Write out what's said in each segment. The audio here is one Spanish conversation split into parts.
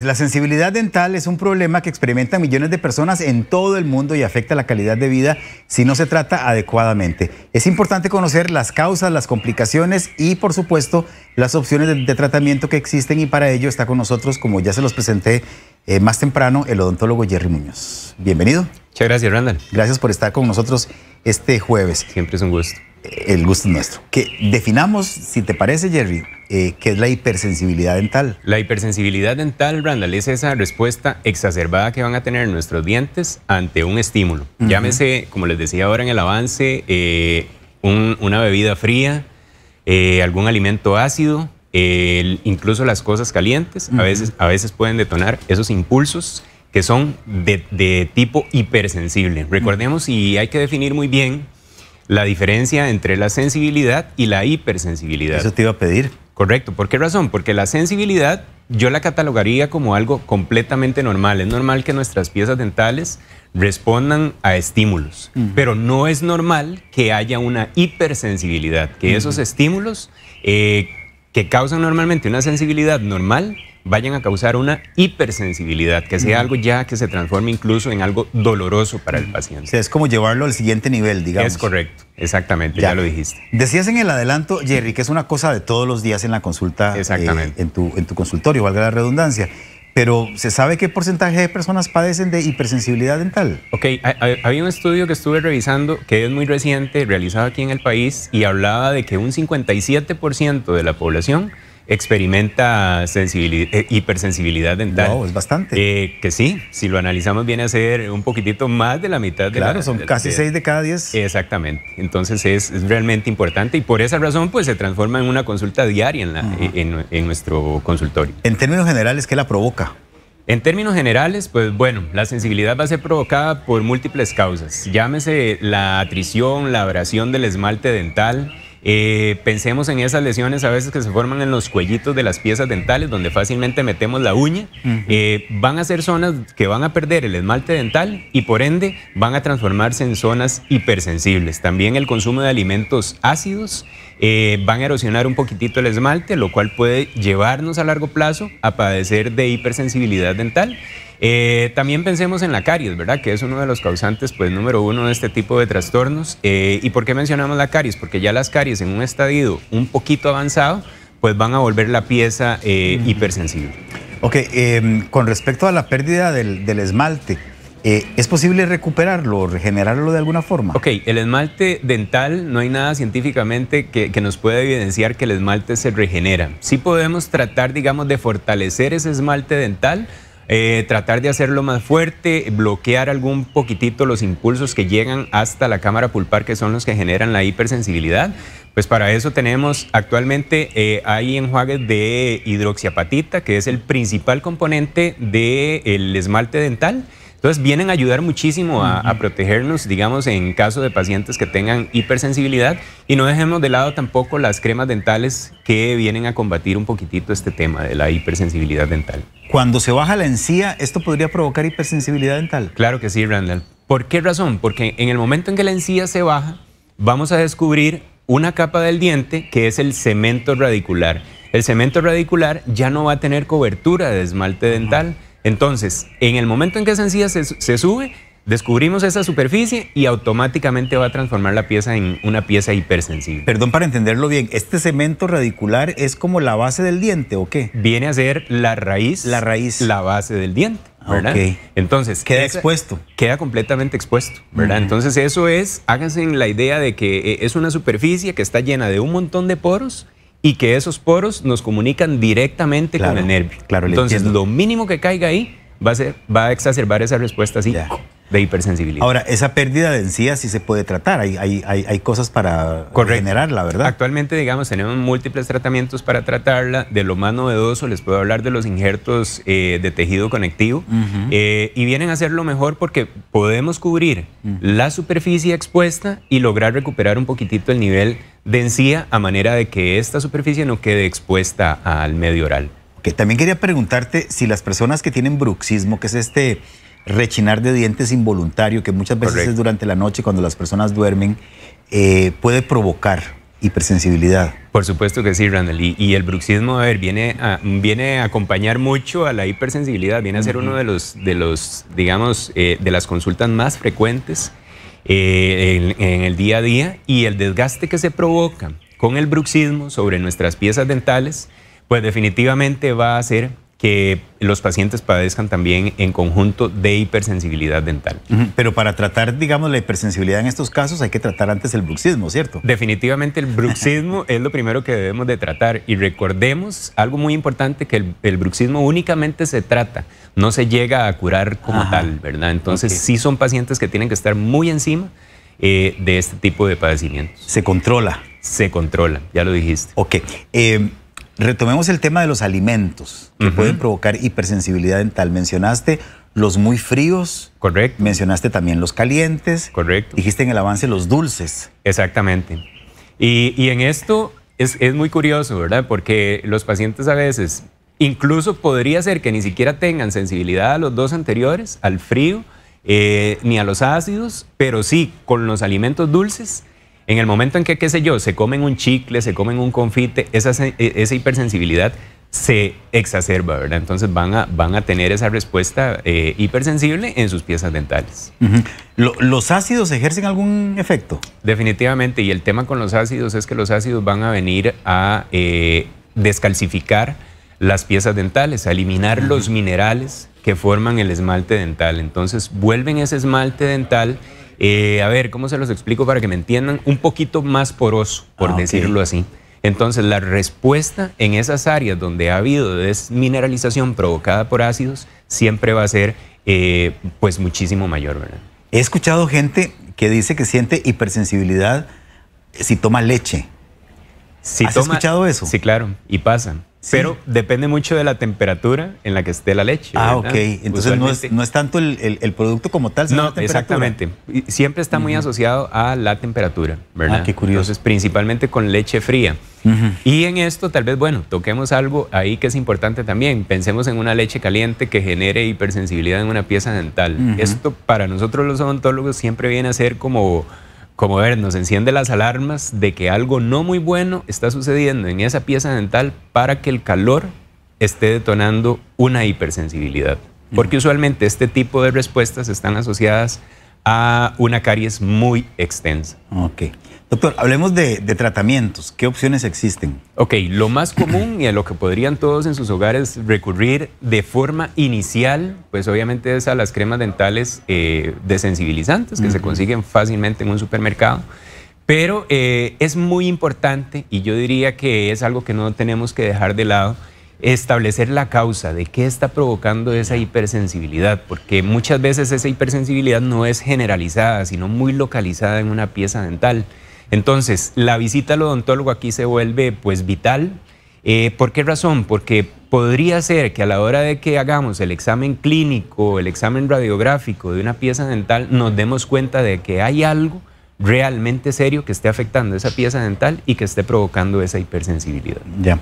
La sensibilidad dental es un problema que experimentan millones de personas en todo el mundo y afecta la calidad de vida si no se trata adecuadamente. Es importante conocer las causas, las complicaciones y, por supuesto, las opciones de, tratamiento que existen y para ello está con nosotros, como ya se los presenté eh, más temprano, el odontólogo Jerry Muñoz. Bienvenido. Muchas gracias, Randall. Gracias por estar con nosotros este jueves. Siempre es un gusto el gusto nuestro. Que definamos, si te parece, Jerry, eh, qué es la hipersensibilidad dental. La hipersensibilidad dental, Randall, es esa respuesta exacerbada que van a tener nuestros dientes ante un estímulo. Llámese, como les decía ahora en el avance, eh, una bebida fría, eh, algún alimento ácido, incluso las cosas calientes, a, veces, pueden detonar esos impulsos que son de, tipo hipersensible. Recordemos, y hay que definir muy bien, la diferencia entre la sensibilidad y la hipersensibilidad. Eso te iba a pedir. Correcto. ¿Por qué razón? Porque la sensibilidad yo la catalogaría como algo completamente normal. Es normal que nuestras piezas dentales respondan a estímulos, pero no es normal que haya una hipersensibilidad, que esos estímulos eh, que causan normalmente una sensibilidad normal vayan a causar una hipersensibilidad, que sea algo ya que se transforme incluso en algo doloroso para el paciente. es como llevarlo al siguiente nivel, digamos. Es correcto, exactamente, ya, lo dijiste. Decías en el adelanto, Jerry, que es una cosa de todos los días en la consulta, eh, exactamente. en, tu, en tu consultorio, valga la redundancia. Pero ¿se sabe qué porcentaje de personas padecen de hipersensibilidad dental? Ok, había un estudio que estuve revisando que es muy reciente, realizado aquí en el país, y hablaba de que un 57% de la población experimenta sensibilidad, eh, hipersensibilidad dental. Wow, es bastante. Eh, que sí, si lo analizamos viene a ser un poquitito más de la mitad claro, de la... Claro, son casi 6 de, cada 10. Exactamente. Entonces es, realmente importante y por esa razón pues se transforma en una consulta diaria eh, en, en nuestro consultorio. En términos generales, ¿qué la provoca? En términos generales, pues bueno, la sensibilidad va a ser provocada por múltiples causas. Llámese la atrición, la abrasión del esmalte dental, eh, pensemos en esas lesiones a veces que se forman en los cuellitos de las piezas dentales, donde fácilmente metemos la uña. Eh, van a ser zonas que van a perder el esmalte dental y por ende van a transformarse en zonas hipersensibles. También el consumo de alimentos ácidos eh, van a erosionar un poquitito el esmalte, lo cual puede llevarnos a largo plazo a padecer de hipersensibilidad dental. Eh, también pensemos en la caries, ¿verdad? Que es uno de los causantes, pues, número uno de este tipo de trastornos. Eh, ¿Y por qué mencionamos la caries? Porque ya las caries en un estadio un poquito avanzado, pues van a volver la pieza eh, hipersensible. Ok, em, con respecto a la pérdida del, esmalte, ¿Es posible recuperarlo o regenerarlo de alguna forma? Ok, el esmalte dental no hay nada científicamente que, que, nos pueda evidenciar que el esmalte se regenera. Sí podemos tratar, digamos, de fortalecer ese esmalte dental eh, tratar de hacerlo más fuerte, bloquear algún poquitito los impulsos que llegan hasta la cámara pulpar, que son los que generan la hipersensibilidad. Pues para eso tenemos actualmente eh, hay enjuagues de hidroxiapatita, que es el principal componente del esmalte dental entonces vienen a ayudar muchísimo a, protegernos, digamos, en caso de pacientes que tengan hipersensibilidad y no dejemos de lado tampoco las cremas dentales que vienen a combatir un poquitito este tema de la hipersensibilidad dental. Cuando se baja la encía, ¿esto podría provocar hipersensibilidad dental? Claro que sí, Randall. ¿Por qué razón? Porque en el momento en que la encía se baja, vamos a descubrir una capa del diente que es el cemento radicular. El cemento radicular ya no va a tener cobertura de esmalte dental. Entonces, en el momento en que esa encía se, sube, descubrimos esa superficie y automáticamente va a transformar la pieza en una pieza hipersensible. Perdón para entenderlo bien, ¿este cemento radicular es como la base del diente o qué? Viene a ser la raíz. La raíz. La base del diente. Ah, ¿verdad? Okay. Entonces. Queda expuesto. Queda completamente expuesto, ¿verdad? Entonces, eso es, háganse la idea de que eh, es una superficie que está llena de un montón de poros y que esos poros nos comunican directamente con el nervio. Claro, Entonces, lo mínimo que caiga ahí va a, va a exacerbar esa respuesta así de hipersensibilidad. Ahora, esa pérdida de encías sí se puede tratar, hay, hay, hay cosas para generarla, ¿verdad? Actualmente, digamos, tenemos múltiples tratamientos para tratarla. De lo más novedoso les puedo hablar de los injertos eh, de tejido conectivo eh, y vienen a ser lo mejor porque podemos cubrir la superficie expuesta y lograr recuperar un poquitito el nivel de encía a manera de que esta superficie no quede expuesta al medio oral. También quería preguntarte si las personas que tienen bruxismo, que es este rechinar de dientes involuntario, que muchas veces durante la noche cuando las personas duermen, eh, puede provocar hipersensibilidad. Por supuesto que sí, Randall. Y, el bruxismo, a ver, viene a, viene acompañar mucho a la hipersensibilidad, viene a ser uno de los, de los digamos, eh, de las consultas más frecuentes eh, en el día a día y el desgaste que se provoca con el bruxismo sobre nuestras piezas dentales, pues definitivamente va a ser que los pacientes padezcan también en conjunto de hipersensibilidad dental. Pero para tratar, digamos, la hipersensibilidad en estos casos hay que tratar antes el bruxismo, ¿cierto? Definitivamente el bruxismo es lo primero que debemos de tratar. Y recordemos algo muy importante, que el, bruxismo únicamente se trata, no se llega a curar como tal, ¿verdad? Entonces sí son pacientes que tienen que estar muy encima eh, de este tipo de padecimientos. Se controla. Se controla, ya lo dijiste. Ok. Eh, Retomemos el tema de los alimentos que pueden provocar hipersensibilidad dental. Mencionaste los muy fríos. Correcto. Mencionaste también los calientes. Correcto. Dijiste en el avance los dulces. Exactamente. Y, en esto es, muy curioso, ¿verdad? Porque los pacientes a veces, incluso podría ser que ni siquiera tengan sensibilidad a los dos anteriores, al frío eh, ni a los ácidos, pero sí con los alimentos dulces en el momento en que, qué sé yo, se comen un chicle, se comen un confite, esa, e, esa hipersensibilidad se exacerba, ¿verdad? Entonces van a, van a tener esa respuesta eh, hipersensible en sus piezas dentales. ¿Los ácidos ejercen algún efecto? Definitivamente, y el tema con los ácidos es que los ácidos van a venir a eh, descalcificar las piezas dentales, a eliminar los minerales que forman el esmalte dental. Entonces vuelven ese esmalte dental eh, a ver, ¿cómo se los explico para que me entiendan? Un poquito más poroso, por ah, decirlo así. Entonces, la respuesta en esas áreas donde ha habido desmineralización provocada por ácidos siempre va a ser eh, pues muchísimo mayor, ¿verdad? He escuchado gente que dice que siente hipersensibilidad si toma leche. ¿Has escuchado eso? Sí, claro, y pasa. Pero depende mucho de la temperatura en la que esté la leche. Ah, ok. Entonces no es, tanto el, producto como tal, sino la temperatura. Exactamente. Siempre está muy asociado a la temperatura, ¿verdad? Ah, qué curioso. Entonces, principalmente con leche fría. Y en esto, tal vez, bueno, toquemos algo ahí que es importante también. Pensemos en una leche caliente que genere hipersensibilidad en una pieza dental. Esto para nosotros los odontólogos siempre viene a ser como como ver, nos enciende las alarmas de que algo no muy bueno está sucediendo en esa pieza dental para que el calor esté detonando una hipersensibilidad. Porque usualmente este tipo de respuestas están asociadas a una caries muy extensa. Doctor, hablemos de, tratamientos. ¿Qué opciones existen? Ok, lo más común y a lo que podrían todos en sus hogares recurrir de forma inicial, pues obviamente es a las cremas dentales eh, desensibilizantes que se consiguen fácilmente en un supermercado. Pero eh, es muy importante y yo diría que es algo que no tenemos que dejar de lado establecer la causa de qué está provocando esa hipersensibilidad, porque muchas veces esa hipersensibilidad no es generalizada, sino muy localizada en una pieza dental. Entonces, la visita al odontólogo aquí se vuelve pues vital. Eh, ¿Por qué razón? Porque podría ser que a la hora de que hagamos el examen clínico, el examen radiográfico de una pieza dental, nos demos cuenta de que hay algo realmente serio que esté afectando esa pieza dental y que esté provocando esa hipersensibilidad. Ya.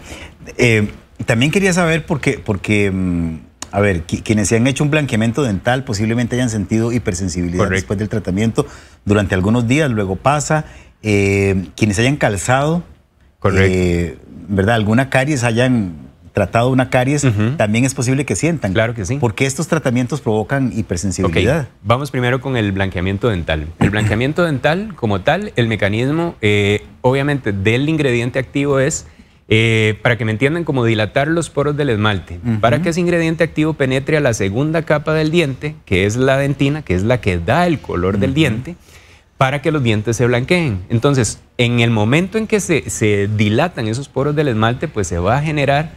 Eh, también quería saber por qué, porque, mm, a ver, quienes se han hecho un blanqueamiento dental posiblemente hayan sentido hipersensibilidad después del tratamiento durante algunos días, luego pasa eh, quienes hayan calzado, eh, ¿verdad? Alguna caries, hayan tratado una caries, también es posible que sientan. Claro que sí. Porque estos tratamientos provocan hipersensibilidad. Vamos primero con el blanqueamiento dental. El blanqueamiento dental, como tal, el mecanismo, eh, obviamente, del ingrediente activo es para que me entiendan, como dilatar los poros del esmalte, para que ese ingrediente activo penetre a la segunda capa del diente, que es la dentina, que es la que da el color del diente, para que los dientes se blanqueen. Entonces, en el momento en que se, dilatan esos poros del esmalte, pues se va a generar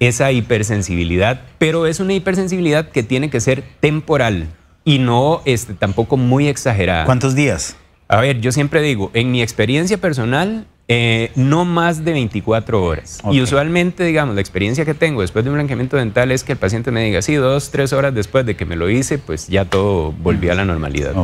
esa hipersensibilidad, pero es una hipersensibilidad que tiene que ser temporal y no este, tampoco muy exagerada. ¿Cuántos días? A ver, yo siempre digo, en mi experiencia personal, eh, no más de 24 horas. Y usualmente, digamos, la experiencia que tengo después de un blanqueamiento dental es que el paciente me diga, sí, dos, tres horas después de que me lo hice, pues ya todo volvió a la normalidad,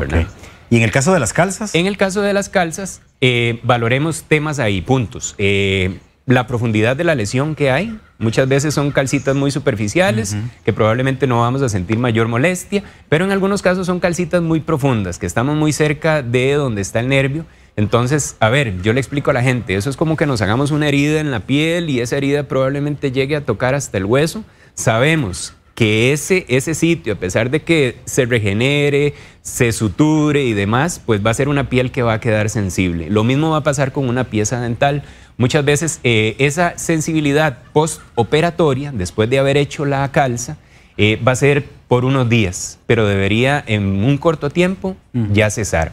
¿Y en el caso de las calzas? En el caso de las calzas, eh, valoremos temas ahí, puntos. Eh, la profundidad de la lesión que hay, muchas veces son calcitas muy superficiales, que probablemente no vamos a sentir mayor molestia, pero en algunos casos son calcitas muy profundas, que estamos muy cerca de donde está el nervio. Entonces, a ver, yo le explico a la gente, eso es como que nos hagamos una herida en la piel y esa herida probablemente llegue a tocar hasta el hueso. Sabemos que ese, ese sitio, a pesar de que se regenere, se suture y demás, pues va a ser una piel que va a quedar sensible. Lo mismo va a pasar con una pieza dental. Muchas veces eh, esa sensibilidad postoperatoria, después de haber hecho la calza, eh, va a ser por unos días, pero debería en un corto tiempo ya cesar.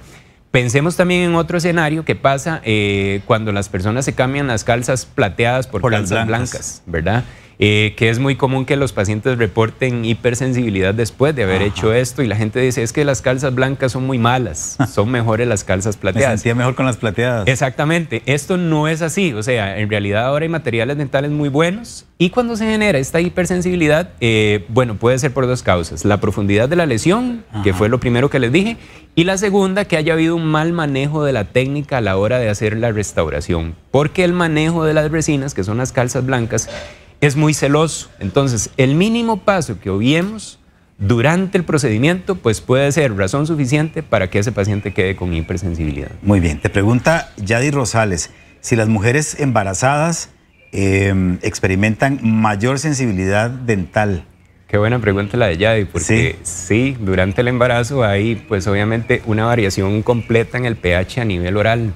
Pensemos también en otro escenario que pasa eh, cuando las personas se cambian las calzas plateadas por, calzas blancas, ¿verdad? Eh, que es muy común que los pacientes reporten hipersensibilidad después de haber hecho esto y la gente dice, es que las calzas blancas son muy malas, son mejores las calzas plateadas. Me sentía mejor con las plateadas. Exactamente, esto no es así, o sea, en realidad ahora hay materiales dentales muy buenos y cuando se genera esta hipersensibilidad, eh, bueno, puede ser por dos causas, la profundidad de la lesión, que fue lo primero que les dije, y la segunda, que haya habido un mal manejo de la técnica a la hora de hacer la restauración, porque el manejo de las resinas, que son las calzas blancas, es muy celoso. Entonces, el mínimo paso que obviemos durante el procedimiento, pues puede ser razón suficiente para que ese paciente quede con hipersensibilidad. Muy bien, te pregunta Yadi Rosales, si las mujeres embarazadas em, experimentan mayor sensibilidad dental. Qué buena pregunta la de Yadi, porque ¿Sí? sí, durante el embarazo hay pues obviamente una variación completa en el pH a nivel oral.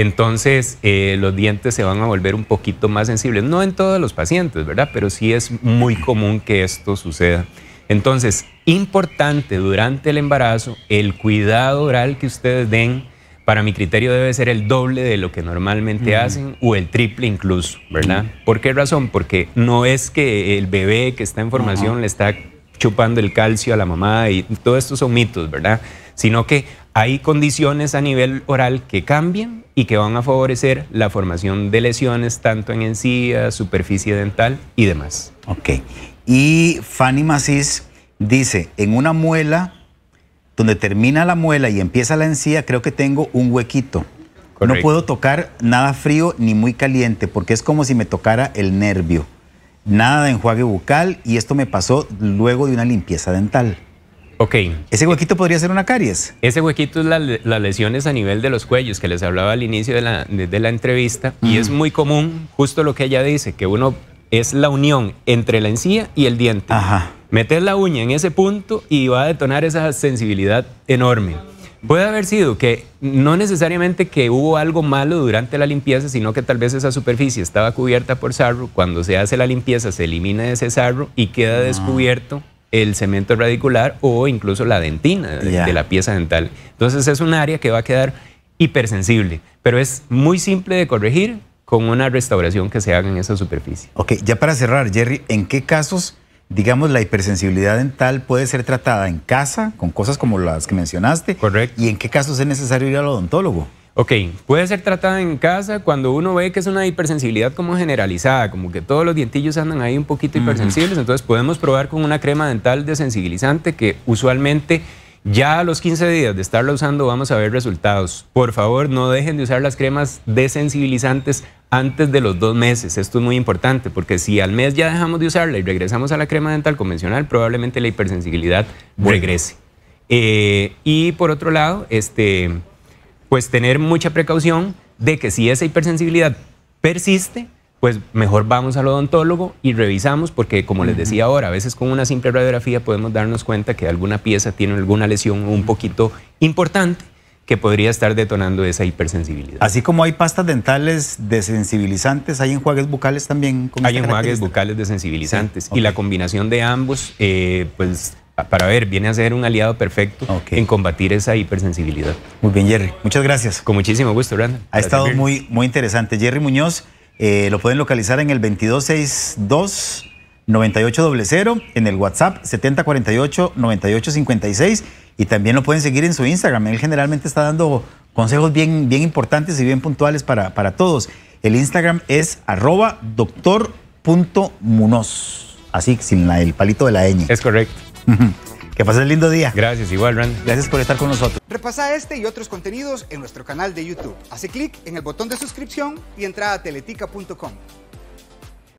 Entonces, eh, los dientes se van a volver un poquito más sensibles. No en todos los pacientes, ¿verdad? Pero sí es muy común que esto suceda. Entonces, importante durante el embarazo, el cuidado oral que ustedes den, para mi criterio debe ser el doble de lo que normalmente hacen o el triple incluso, ¿verdad? ¿Por qué razón? Porque no es que el bebé que está en formación le está chupando el calcio a la mamá y todo esto son mitos, ¿verdad? Sino que hay condiciones a nivel oral que cambian y que van a favorecer la formación de lesiones tanto en encía, superficie dental y demás. Ok. Y Fanny Macis dice, en una muela, donde termina la muela y empieza la encía, creo que tengo un huequito. No puedo tocar nada frío ni muy caliente porque es como si me tocara el nervio. Nada de enjuague bucal y esto me pasó luego de una limpieza dental. Ok. ¿Ese huequito podría ser una caries? Ese huequito es las lesiones a nivel de los cuellos que les hablaba al inicio de la, entrevista y es muy común, justo lo que ella dice, que uno es la unión entre la encía y el diente. Ajá. Meter la uña en ese punto y va a detonar esa sensibilidad enorme. Puede haber sido que no necesariamente que hubo algo malo durante la limpieza, sino que tal vez esa superficie estaba cubierta por sarro, cuando se hace la limpieza se elimina ese sarro y queda ah. descubierto el cemento radicular o incluso la dentina de, la pieza dental. Entonces es un área que va a quedar hipersensible, pero es muy simple de corregir con una restauración que se haga en esa superficie. Ok, ya para cerrar, Jerry, ¿en qué casos, digamos, la hipersensibilidad dental puede ser tratada en casa con cosas como las que mencionaste? Correcto. ¿Y en qué casos es necesario ir al odontólogo? Ok, puede ser tratada en casa cuando uno ve que es una hipersensibilidad como generalizada, como que todos los dientillos andan ahí un poquito hipersensibles, entonces podemos probar con una crema dental desensibilizante que usualmente ya a los 15 días de estarla usando vamos a ver resultados. Por favor, no dejen de usar las cremas desensibilizantes antes de los dos meses. Esto es muy importante porque si al mes ya dejamos de usarla y regresamos a la crema dental convencional, probablemente la hipersensibilidad regrese. Eh, y por otro lado, este pues tener mucha precaución de que si esa hipersensibilidad persiste, pues mejor vamos al odontólogo y revisamos, porque como les decía ahora, a veces con una simple radiografía podemos darnos cuenta que alguna pieza tiene alguna lesión un poquito importante que podría estar detonando esa hipersensibilidad. Así como hay pastas dentales desensibilizantes, hay enjuagues bucales también. Con hay enjuagues bucales desensibilizantes y la combinación de ambos, eh, pues para ver, viene a ser un aliado perfecto en combatir esa hipersensibilidad. Muy bien, Jerry. Muchas gracias. Con muchísimo gusto, Brandon. Ha estado muy, muy interesante. Jerry Muñoz, eh, lo pueden localizar en el 2262. 9800 en el WhatsApp 7048-9856 y también lo pueden seguir en su Instagram. Él generalmente está dando consejos bien, bien importantes y bien puntuales para, para todos. El Instagram es arroba doctor.munoz, así sin el palito de la ñ. Es correcto. Que pases lindo día. Gracias, igual, Ren. Gracias por estar con nosotros. Repasa este y otros contenidos en nuestro canal de YouTube. Hace clic en el botón de suscripción y entra a teletica.com.